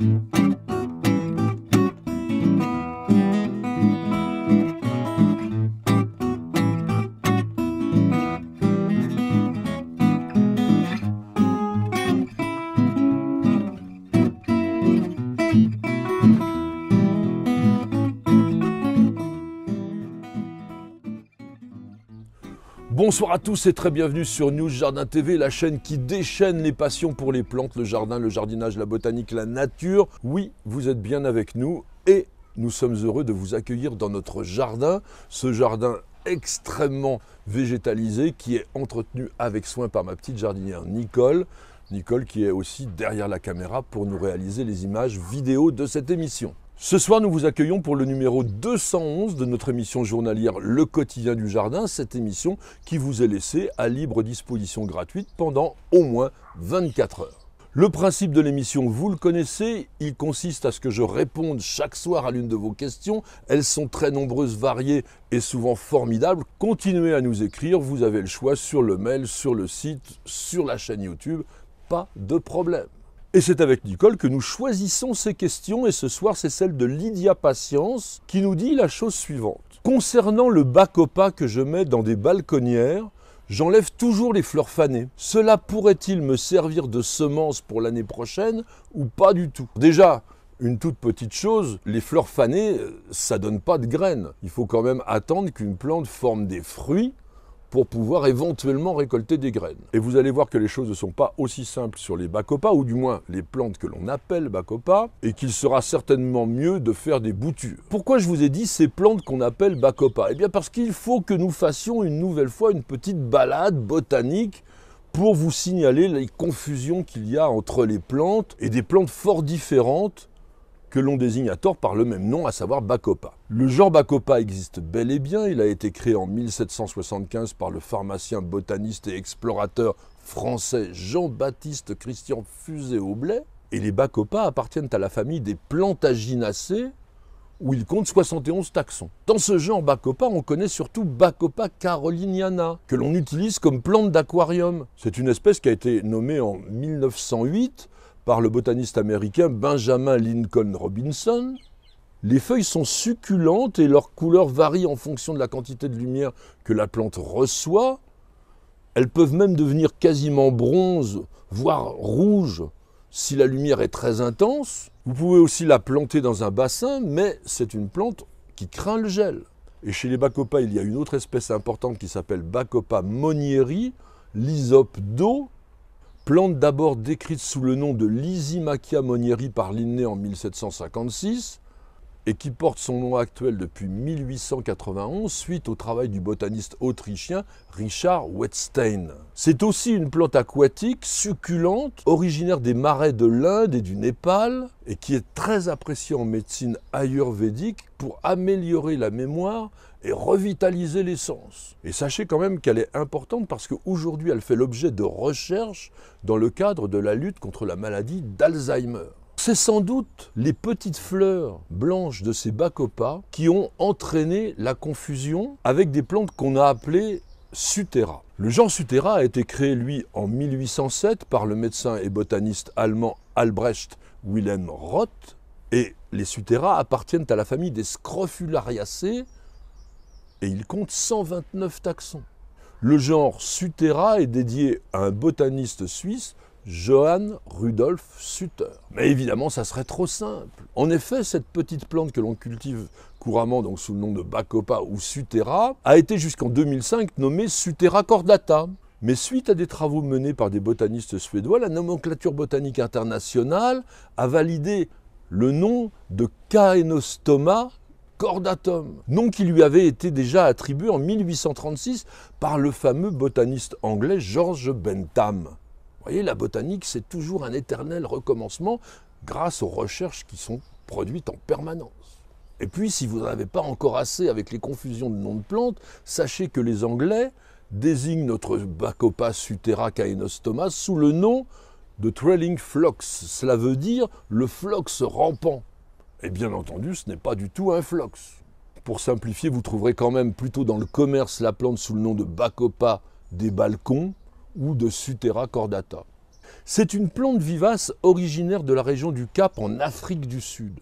Mm-hmm. Bonsoir à tous et très bienvenue sur News Jardin TV, la chaîne qui déchaîne les passions pour les plantes, le jardin, le jardinage, la botanique, la nature. Oui, vous êtes bien avec nous et nous sommes heureux de vous accueillir dans notre jardin, ce jardin extrêmement végétalisé qui est entretenu avec soin par ma petite jardinière Nicole. Nicole qui est aussi derrière la caméra pour nous réaliser les images vidéo de cette émission. Ce soir, nous vous accueillons pour le numéro 211 de notre émission journalière Le quotidien du jardin, cette émission qui vous est laissée à libre disposition gratuite pendant au moins 24 heures. Le principe de l'émission, vous le connaissez, il consiste à ce que je réponde chaque soir à l'une de vos questions. Elles sont très nombreuses, variées et souvent formidables. Continuez à nous écrire, vous avez le choix sur le mail, sur le site, sur la chaîne YouTube, pas de problème. Et c'est avec Nicole que nous choisissons ces questions et ce soir c'est celle de Lydia Patience qui nous dit la chose suivante. Concernant le bacopa que je mets dans des balconnières, j'enlève toujours les fleurs fanées. Cela pourrait-il me servir de semence pour l'année prochaine ou pas du tout Déjà, une toute petite chose, les fleurs fanées, euh, ça donne pas de graines. Il faut quand même attendre qu'une plante forme des fruits pour pouvoir éventuellement récolter des graines. Et vous allez voir que les choses ne sont pas aussi simples sur les bacopas, ou du moins les plantes que l'on appelle bacopas, et qu'il sera certainement mieux de faire des boutures. Pourquoi je vous ai dit ces plantes qu'on appelle bacopas Eh bien parce qu'il faut que nous fassions une nouvelle fois une petite balade botanique pour vous signaler les confusions qu'il y a entre les plantes et des plantes fort différentes que l'on désigne à tort par le même nom, à savoir Bacopa. Le genre Bacopa existe bel et bien, il a été créé en 1775 par le pharmacien, botaniste et explorateur français Jean-Baptiste Christian Fusé Aublet. et les Bacopa appartiennent à la famille des Plantaginacées, où il compte 71 taxons. Dans ce genre Bacopa, on connaît surtout Bacopa caroliniana, que l'on utilise comme plante d'aquarium. C'est une espèce qui a été nommée en 1908 par le botaniste américain Benjamin Lincoln Robinson, les feuilles sont succulentes et leur couleur varie en fonction de la quantité de lumière que la plante reçoit. Elles peuvent même devenir quasiment bronze, voire rouge, si la lumière est très intense. Vous pouvez aussi la planter dans un bassin, mais c'est une plante qui craint le gel. Et chez les Bacopa, il y a une autre espèce importante qui s'appelle Bacopa monieri, l'hysope d'eau, plante d'abord décrite sous le nom de Lysimachia monieri par Linné en 1756 et qui porte son nom actuel depuis 1891 suite au travail du botaniste autrichien Richard Wettstein. C'est aussi une plante aquatique succulente, originaire des marais de l'Inde et du Népal, et qui est très appréciée en médecine ayurvédique pour améliorer la mémoire, et revitaliser l'essence. Et sachez quand même qu'elle est importante parce qu'aujourd'hui, elle fait l'objet de recherches dans le cadre de la lutte contre la maladie d'Alzheimer. C'est sans doute les petites fleurs blanches de ces bacopas qui ont entraîné la confusion avec des plantes qu'on a appelées Sutera. Le genre Sutera a été créé, lui, en 1807 par le médecin et botaniste allemand Albrecht Wilhelm Roth, et les Sutera appartiennent à la famille des Scrofulariacées, et il compte 129 taxons. Le genre Sutera est dédié à un botaniste suisse, Johann Rudolf Sutter. Mais évidemment, ça serait trop simple. En effet, cette petite plante que l'on cultive couramment donc sous le nom de Bacopa ou Sutera a été jusqu'en 2005 nommée Sutera cordata. Mais suite à des travaux menés par des botanistes suédois, la nomenclature botanique internationale a validé le nom de Caenostoma cordatum, nom qui lui avait été déjà attribué en 1836 par le fameux botaniste anglais George Bentham. Vous voyez, la botanique, c'est toujours un éternel recommencement grâce aux recherches qui sont produites en permanence. Et puis, si vous n'en avez pas encore assez avec les confusions de noms de plantes, sachez que les Anglais désignent notre Bacopa sutera caenostoma sous le nom de trailing phlox. Cela veut dire le phlox rampant. Et bien entendu, ce n'est pas du tout un flox. Pour simplifier, vous trouverez quand même plutôt dans le commerce la plante sous le nom de Bacopa des balcons ou de Sutera cordata. C'est une plante vivace originaire de la région du Cap en Afrique du Sud.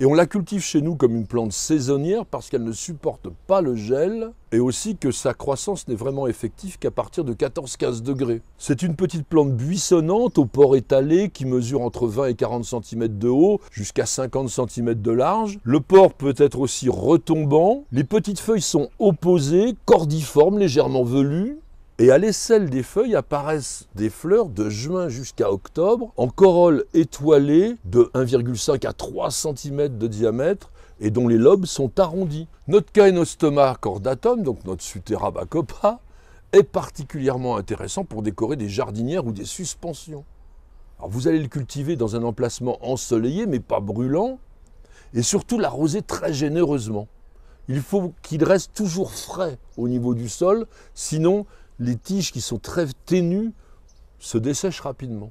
Et on la cultive chez nous comme une plante saisonnière parce qu'elle ne supporte pas le gel et aussi que sa croissance n'est vraiment effective qu'à partir de 14-15 degrés. C'est une petite plante buissonnante au port étalé qui mesure entre 20 et 40 cm de haut jusqu'à 50 cm de large. Le port peut être aussi retombant. Les petites feuilles sont opposées, cordiformes, légèrement velues. Et à l'aisselle des feuilles apparaissent des fleurs de juin jusqu'à octobre, en corolle étoilée de 1,5 à 3 cm de diamètre et dont les lobes sont arrondis. Notre Kaenostoma cordatum, donc notre bacopa, est particulièrement intéressant pour décorer des jardinières ou des suspensions. vous allez le cultiver dans un emplacement ensoleillé mais pas brûlant et surtout l'arroser très généreusement. Il faut qu'il reste toujours frais au niveau du sol, sinon les tiges qui sont très ténues se dessèchent rapidement.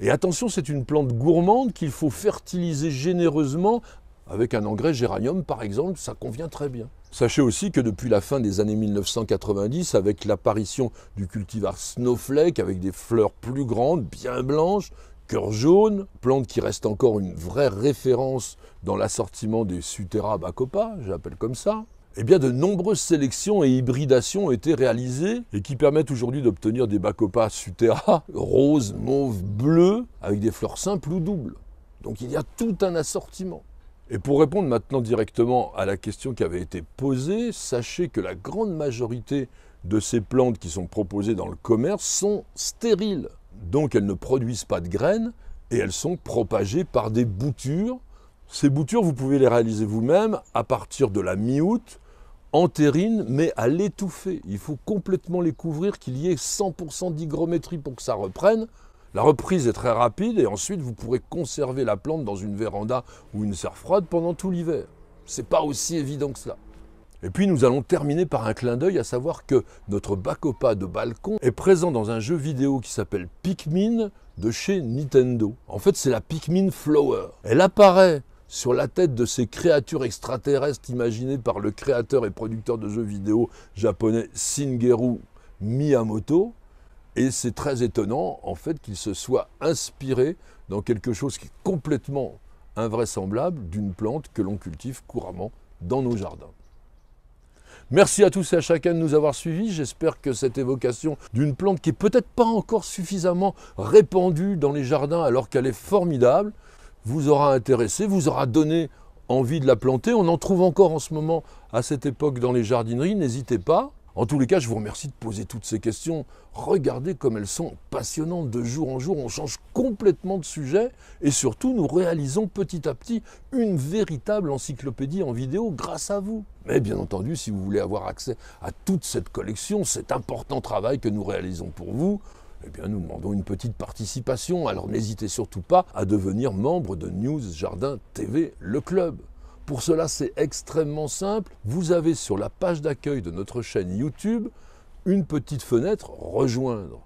Et attention, c'est une plante gourmande qu'il faut fertiliser généreusement avec un engrais géranium par exemple, ça convient très bien. Sachez aussi que depuis la fin des années 1990, avec l'apparition du cultivar Snowflake avec des fleurs plus grandes, bien blanches, cœur jaune, plante qui reste encore une vraie référence dans l'assortiment des Sutera bacopa, j'appelle comme ça, eh bien, de nombreuses sélections et hybridations ont été réalisées et qui permettent aujourd'hui d'obtenir des bacopas Sutera roses, mauves, bleues, avec des fleurs simples ou doubles. Donc il y a tout un assortiment. Et pour répondre maintenant directement à la question qui avait été posée, sachez que la grande majorité de ces plantes qui sont proposées dans le commerce sont stériles. Donc elles ne produisent pas de graines et elles sont propagées par des boutures ces boutures, vous pouvez les réaliser vous-même à partir de la mi-août entérine, mais à l'étouffer. Il faut complètement les couvrir, qu'il y ait 100% d'hygrométrie pour que ça reprenne. La reprise est très rapide et ensuite vous pourrez conserver la plante dans une véranda ou une serre froide pendant tout l'hiver. C'est pas aussi évident que cela. Et puis nous allons terminer par un clin d'œil, à savoir que notre Bacopa de balcon est présent dans un jeu vidéo qui s'appelle Pikmin de chez Nintendo. En fait, c'est la Pikmin Flower. Elle apparaît sur la tête de ces créatures extraterrestres imaginées par le créateur et producteur de jeux vidéo japonais Singeru Miyamoto. Et c'est très étonnant, en fait, qu'il se soit inspiré dans quelque chose qui est complètement invraisemblable d'une plante que l'on cultive couramment dans nos jardins. Merci à tous et à chacun de nous avoir suivis. J'espère que cette évocation d'une plante qui n'est peut-être pas encore suffisamment répandue dans les jardins alors qu'elle est formidable, vous aura intéressé, vous aura donné envie de la planter. On en trouve encore en ce moment, à cette époque, dans les jardineries. N'hésitez pas. En tous les cas, je vous remercie de poser toutes ces questions. Regardez comme elles sont passionnantes de jour en jour. On change complètement de sujet et surtout, nous réalisons petit à petit une véritable encyclopédie en vidéo grâce à vous. Mais bien entendu, si vous voulez avoir accès à toute cette collection, cet important travail que nous réalisons pour vous, eh bien nous demandons une petite participation. Alors n'hésitez surtout pas à devenir membre de News Jardin TV, le club. Pour cela, c'est extrêmement simple. Vous avez sur la page d'accueil de notre chaîne YouTube une petite fenêtre Rejoindre.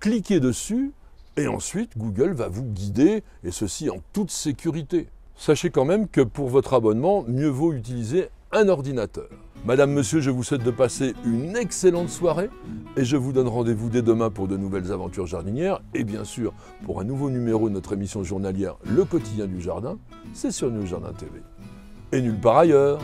Cliquez dessus et ensuite Google va vous guider, et ceci en toute sécurité. Sachez quand même que pour votre abonnement, mieux vaut utiliser un ordinateur. Madame, monsieur, je vous souhaite de passer une excellente soirée et je vous donne rendez-vous dès demain pour de nouvelles aventures jardinières et bien sûr pour un nouveau numéro de notre émission journalière Le quotidien du jardin, c'est sur New Jardin TV. Et nulle part ailleurs.